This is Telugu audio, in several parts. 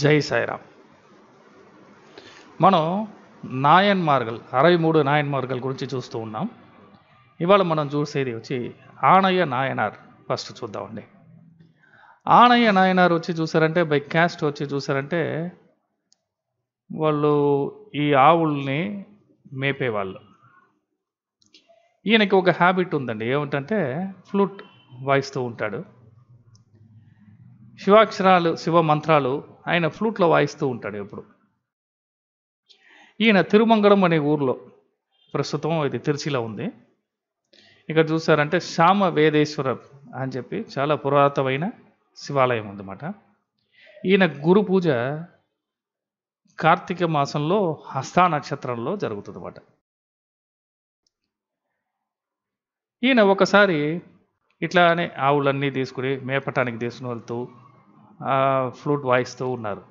జై సాయిరామ్ మనం నాయన్ మార్గల్ అరవై మూడు నాయన్ మార్గల్ గురించి చూస్తూ ఉన్నాం ఇవాళ మనం చూసేది వచ్చి ఆనయ్య నాయనార్ ఫస్ట్ చూద్దామండి ఆనయ్య నాయనార్ వచ్చి చూసారంటే బై క్యాస్ట్ వచ్చి చూసారంటే వాళ్ళు ఈ ఆవుల్ని మేపేవాళ్ళు ఈయనకి ఒక హ్యాబిట్ ఉందండి ఏమిటంటే ఫ్లూట్ వాయిస్తూ ఉంటాడు శివాక్షరాలు శివ మంత్రాలు ఆయన ఫ్లూట్లో వాయిస్తూ ఉంటాడు ఎప్పుడు ఈయన తిరుమంగళం అనే ఊర్లో ప్రస్తుతం ఇది తిరుచిలో ఉంది ఇక్కడ చూసారంటే శ్యామ వేదేశ్వర అని చెప్పి చాలా పురాతనమైన శివాలయం ఉందన్నమాట ఈయన గురు పూజ కార్తీక మాసంలో హస్తా నక్షత్రంలో జరుగుతుందన్నమాట ఈయన ఒకసారి ఇట్లానే ఆవులన్నీ తీసుకుని మేపటానికి తీసుకుని వెళ్తూ ఫ్లూట్ వాయిస్తూ ఉన్నారు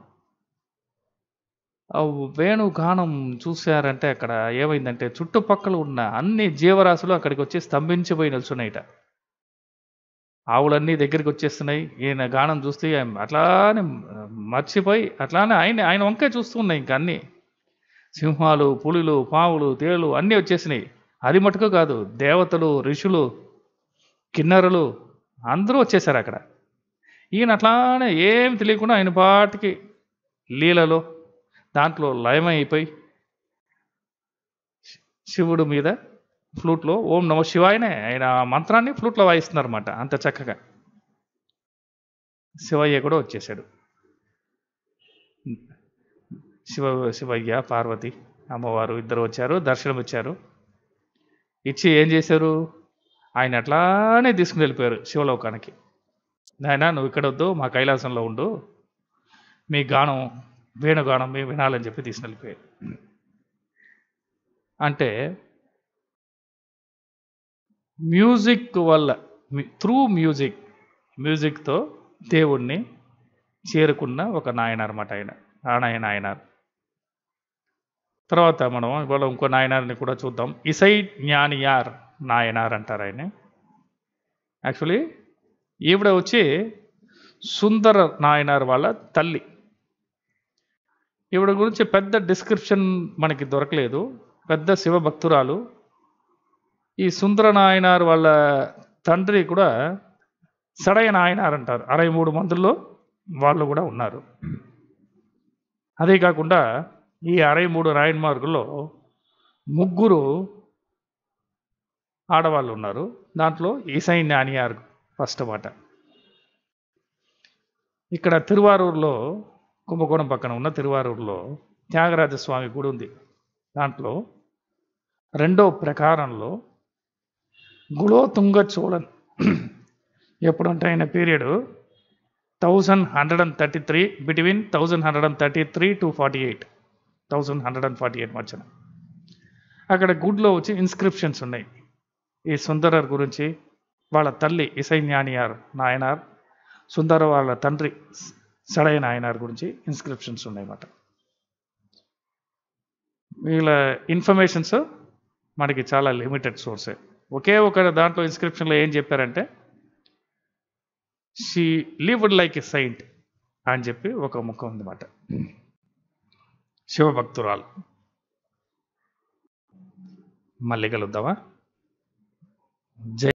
వేణుగానం చూశారంటే అక్కడ ఏమైందంటే చుట్టుపక్కల ఉన్న అన్ని జీవరాశులు అక్కడికి వచ్చి స్తంభించిపోయి నిల్చున్నాయిట ఆవులన్నీ దగ్గరికి వచ్చేస్తున్నాయి ఈయన గానం చూస్తే అట్లానే మర్చిపోయి అట్లానే ఆయన ఆయన వంకే ఉన్నాయి ఇంకా అన్నీ సింహాలు పులులు పావులు తేలు అన్నీ వచ్చేసినాయి అది మటుకు కాదు దేవతలు ఋషులు కిన్నరులు అందరూ వచ్చేసారు అక్కడ ఈయన అట్లానే ఏం తెలియకుండా ఆయన పాటికి లీలలో దాంట్లో లయమైపోయి శివుడు మీద ఫ్లూట్లో ఓం నమ శివాయనే ఆయన మంత్రాన్ని ఫ్లూట్లో వాయిస్తున్నారన్నమాట అంత చక్కగా శివయ్య కూడా వచ్చేశాడు శివ శివయ్య పార్వతి అమ్మవారు ఇద్దరు వచ్చారు దర్శనం ఇచ్చారు ఇచ్చి ఏం చేశారు ఆయన అట్లానే తీసుకుని వెళ్ళిపోయారు శివలోకానికి నాయన నువ్వు ఇక్కడ వద్దు మా కైలాసంలో ఉండు మీ గానం వేణుగానం మేము వినాలని చెప్పి తీసుకు వెళ్ళిపోయాడు అంటే మ్యూజిక్ వల్ల త్రూ మ్యూజిక్ మ్యూజిక్తో దేవుణ్ణి చేరుకున్న ఒక నాయన అన్నమాట ఆయన నారాయణ నాయనారు తర్వాత మనం ఇవాళ ఇంకో నాయనారిని కూడా చూద్దాం ఇసై జ్ఞానియార్ నాయనార్ అంటారు ఆయన యాక్చువల్లీ ఈవిడ వచ్చి సుందర నాయనార్ వాళ్ళ తల్లి ఈవిడ గురించి పెద్ద డిస్క్రిప్షన్ మనకి దొరకలేదు పెద్ద శివభక్తురాలు ఈ సుందర నాయనార్ వాళ్ళ తండ్రి కూడా సడయ నాయనార్ అంటారు అరవై మూడు మందుల్లో వాళ్ళు కూడా ఉన్నారు అదే కాకుండా ఈ అరవై మూడు రాయన్మార్గుల్లో ముగ్గురు ఆడవాళ్ళు ఉన్నారు దాంట్లో ఈసై నానియార్ ఫస్ట్ మాట ఇక్కడ తిరువారూరులో కుంభకోణం పక్కన ఉన్న తిరువారూరులో త్యాగరాజస్వామి గుడి ఉంది దాంట్లో రెండో ప్రకారంలో గుళోతుంగ చోళన్ ఎప్పుడంటే ఆయన period thousand hundred and thirty three between thousand hundred and thirty three to forty eight thousand hundred and forty eight మధ్యన అక్కడ గుడ్లో వచ్చి ఇన్స్క్రిప్షన్స్ ఉన్నాయి ఈ సుందరర్ గురించి వాళ్ళ తల్లి ఇసైన్యానియార్ నాయనార్ సుందర వాళ్ళ తండ్రి సడై నాయనార్ గురించి ఇన్స్క్రిప్షన్స్ ఉన్నాయన్నమాట వీళ్ళ ఇన్ఫర్మేషన్స్ మనకి చాలా లిమిటెడ్ సోర్సే ఒకే ఒక దాంట్లో ఇన్స్క్రిప్షన్లో ఏం చెప్పారంటే she lived like a saint అని చెప్పి ఒక ముఖం ఉందన్నమాట శివభక్తురాలు మళ్ళీ కలుద్దామా జై